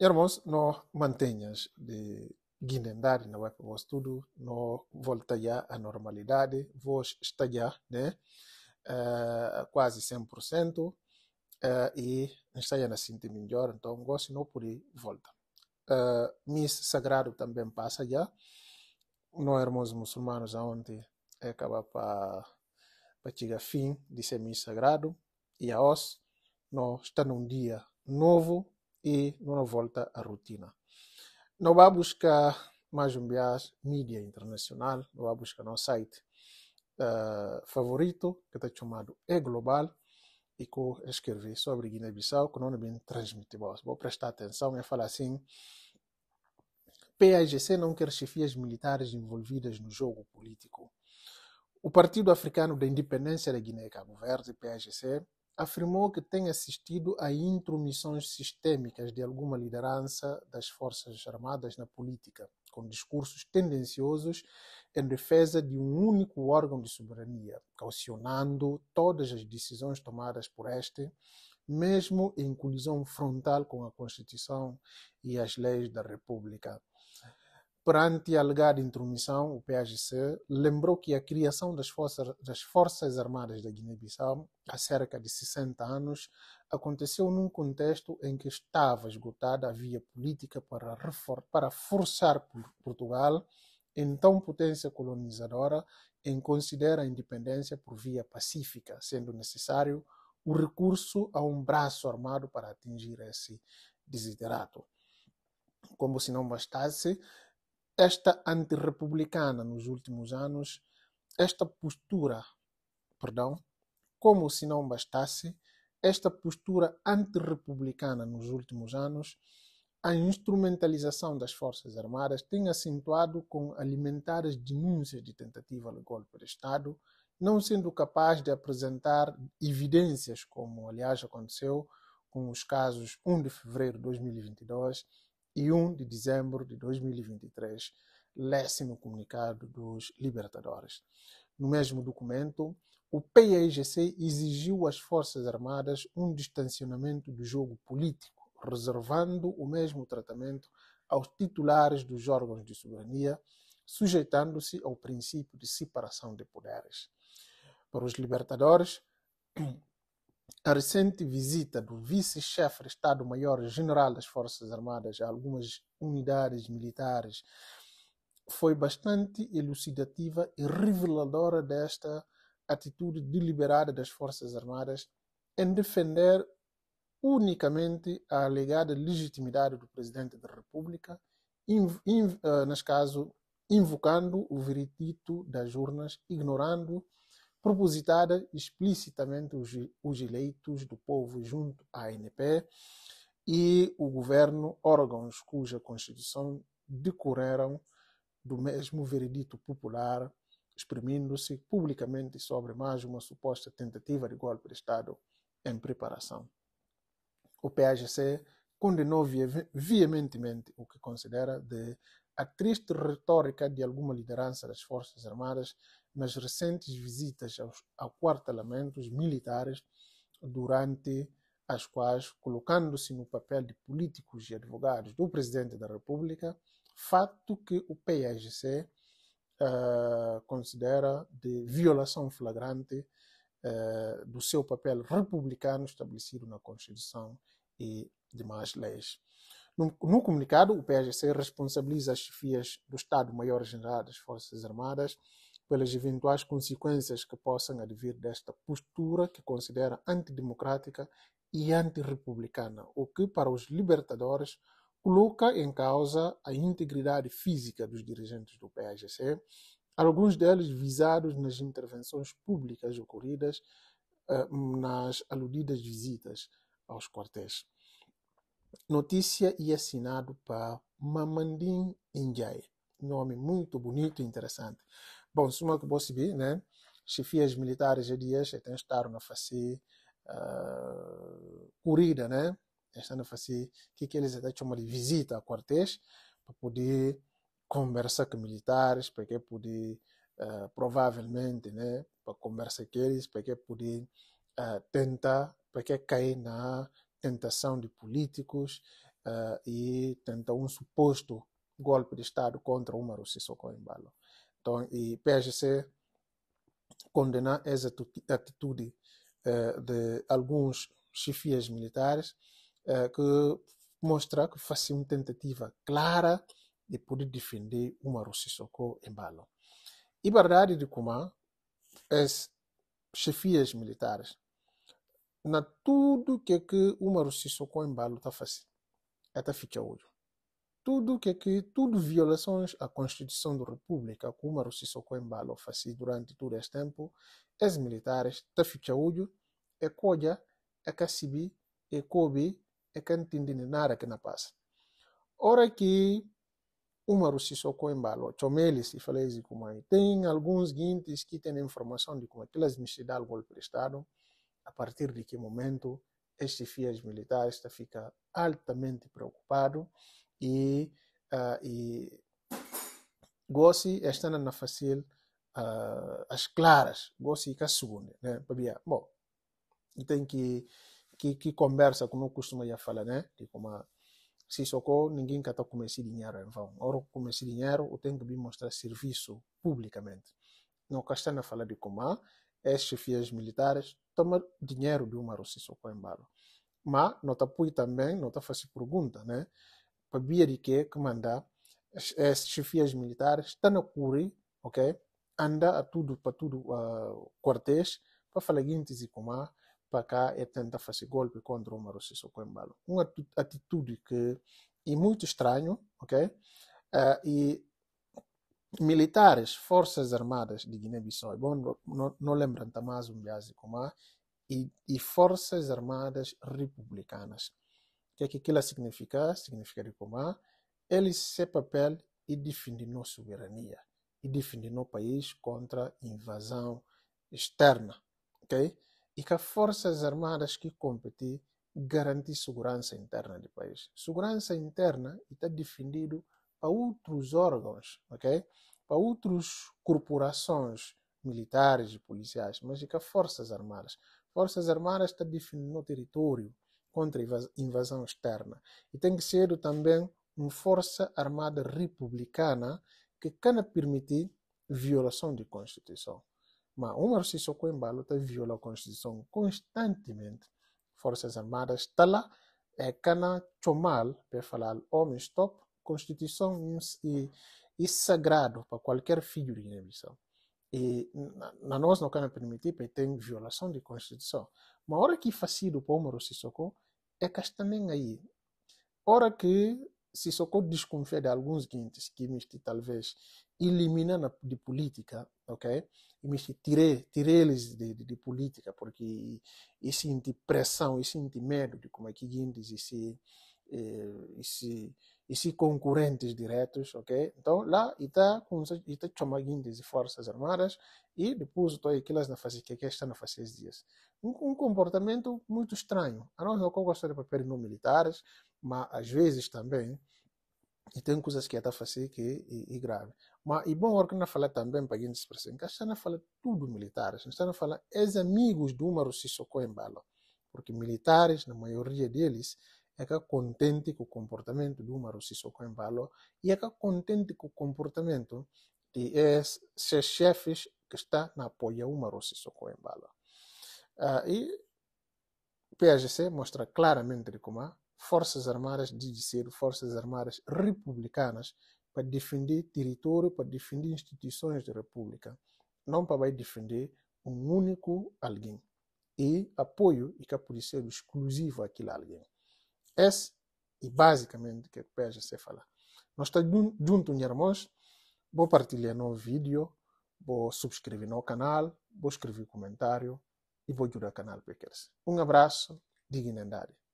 Irmãos, não mantenhas de não na web vos tudo, não voltar à normalidade, vos estalhar, né? Uh, eh, quase 100% uh, e estalhar na sinta melhor, então gosto não por eh, volta. Uh, eh, Miss Sagrado também passa já, não irmãos muçulmanos aonde acaba é para para chegar fim de ser Miss Sagrado e a nós está num dia novo e numa volta à rotina. Não vá buscar mais um viagem mídia internacional, não vá buscar no site uh, favorito, que está chamado E Global, e que escrevi sobre Guiné-Bissau, que não é bem transmitível. Vou prestar atenção e falar assim, PAGC não quer chefias militares envolvidas no jogo político. O Partido Africano da Independência da Guiné-Cabo Verde, PAGC, afirmou que tem assistido a intromissões sistêmicas de alguma liderança das Forças Armadas na política, com discursos tendenciosos em defesa de um único órgão de soberania, calcionando todas as decisões tomadas por este, mesmo em colisão frontal com a Constituição e as leis da República perante a alegada intromissão, o PAGC lembrou que a criação das Forças, das forças Armadas da Guiné-Bissau, há cerca de 60 anos, aconteceu num contexto em que estava esgotada a via política para, para forçar Portugal, então potência colonizadora, em considerar a independência por via pacífica, sendo necessário o recurso a um braço armado para atingir esse desiderato. Como se não bastasse, esta antirrepublicana nos últimos anos, esta postura, perdão, como se não bastasse, esta postura antirrepublicana nos últimos anos, a instrumentalização das Forças Armadas tem acentuado com alimentares denúncias de tentativa de golpe de Estado, não sendo capaz de apresentar evidências, como aliás aconteceu com os casos 1 de fevereiro de 2022 e 1 de dezembro de 2023, lesse no comunicado dos libertadores. No mesmo documento, o PIGC exigiu às Forças Armadas um distanciamento do jogo político, reservando o mesmo tratamento aos titulares dos órgãos de soberania, sujeitando-se ao princípio de separação de poderes. Para os libertadores, a recente é visita do vice-chefe de Estado-Maior-General das Forças Armadas a algumas unidades militares foi bastante elucidativa e reveladora desta atitude deliberada das Forças Armadas em defender unicamente a alegada legitimidade do Presidente da República, inv, inv, uh, neste caso, invocando o veredito das urnas, ignorando propositada explicitamente os, os eleitos do povo junto à ANP e o governo, órgãos cuja constituição decorreram do mesmo veredito popular, exprimindo-se publicamente sobre mais uma suposta tentativa de golpe de Estado em preparação. O PAGC condenou veementemente o que considera de a triste retórica de alguma liderança das Forças Armadas nas recentes visitas aos aquartelamentos militares, durante as quais, colocando-se no papel de políticos e advogados do Presidente da República, fato que o PSGC uh, eh, considera de violação flagrante uh, do seu papel republicano estabelecido na Constituição e demais leis. No, no comunicado, o PSGC responsabiliza as chefias do Estado-Maior-General das Forças Armadas pelas eventuais consequências que possam advir desta postura que considera antidemocrática e antirrepublicana, o que, para os libertadores, coloca em causa a integridade física dos dirigentes do PAGC, alguns deles visados nas intervenções públicas ocorridas eh, nas aludidas visitas aos quartéis. Notícia e assinado para Mamandim Indiaye. Nome muito bonito e interessante. Bom, uma que você vê, né? Chefias militares a dias têm estado na face uh, ah, corrida, né? Estão na face que, que eles até chamam de visita a quartéis para poder conversar com militares, para que poder uh, provavelmente, né? Para conversar com eles, para que poder uh, tentar, para que cair na tentação de políticos uh, e tentar um suposto golpe de Estado contra o Umaru Sissoko Embalo. Então, e PSC condena essa atitude uh, de alguns chefias militares uh, que mostra que faz uma tentativa clara de poder defender uma Rússia Soko em balão. E verdade de como as chefias militares, na tudo que, é que uma Rússia Soko em balão está fazendo, até fica olho tudo que aqui, tudo violações à Constituição da República, como o Sissoko Embalo fez durante todo este tempo, ex-militares tafichaúdio, é coja, é cacibi, é cobi, é que entendem nada que na passa. Ora que Umaru Sissoko Embalo, Chomelis e Falezi assim, aí, tem alguns guintes que têm informação de como aquelas mexidal golpe de Estado, a partir de que momento este FIAS militares está fica altamente preocupado e uh, ah, y gosi estana na fácil uh, ah, as claras gosi ka segundo né babia bom tem que que, que conversa como eu costumo já falar né de como se socorro ninguém quer começar dinheiro em vão ora começar dinheiro eu tenho que mostrar serviço publicamente não está na falar de como as chefias militares tomam dinheiro de uma Rússia em barro mas nota pui também nota faz pergunta né Babirike, que manda as chefias eh, militares, está na Curi, ok? Anda a tudo, para tudo, uh, ah, quartéis, para falar guintes e comar, para cá e tentar fazer golpe contra o Maro Sissoko Uma atitude que é muito estranho, ok? Uh, e militares, forças armadas de Guiné-Bissau, bom, não, não lembram mais um como e, e forças armadas republicanas que aquilo significa, significa como ele se papel e nossa soberania e defendendo o país contra invasão externa, ok? E que as forças armadas que competem garantir segurança interna do país. Segurança interna está defendido para outros órgãos, ok? Para outras corporações militares e policiais, mas e que as forças armadas. Forças armadas está defendendo o território, contra a invasão externa. E tem que ser também uma força armada republicana que cana permitir violação de Constituição. Mas o Narciso Coimbalo está viola a Constituição constantemente. Forças armadas está lá, é cana chomal, para falar homem stop, Constituição e, e sagrado para qualquer filho de inibição. E na, na nós não cana permitir, que tem violação de Constituição hora que facido para o Omaro Sissoko é que também aí. Hora que Sissoko desconfia de alguns guintes que me talvez elimina na, de política, ok? E me tirei, tirei eles de, de, de, política porque e sinto pressão, e sinto medo de como é que guintes e se, e, eh, e se e se concorrentes diretos, ok? Então lá está com está chamaguindes de forças armadas e depois estão aquelas na fase que aqui está na fase dias. Um, um, comportamento muito estranho. A nós não gostamos de papéis não militares, mas às vezes também e tem coisas que está é fazer que é, é, é grave. Mas e bom que não é fala também para gente expressão, que está na fala tudo militares, não está na fala ex amigos do Maro Sissoko em porque militares na maioria deles é eka contente com o comportamento do Umaru Sissoko Embalo e eka contente com o comportamento de seus chefes que está na apoia Umaru Sissoko Embalo. Uh, e o PAGC mostra claramente como forças armadas de dizer forças armadas republicanas para defender território, para defender instituições da república, não para defender um único alguém e apoio e que a polícia exclusivo àquele alguém. Esse e basicamente o que é que PSGC falar. Nós estamos junto irmãos, vou partilhar no vídeo, vou subscrever no canal, vou escrever comentário e vou ajudar o canal Pickers. Um abraço, dignidade.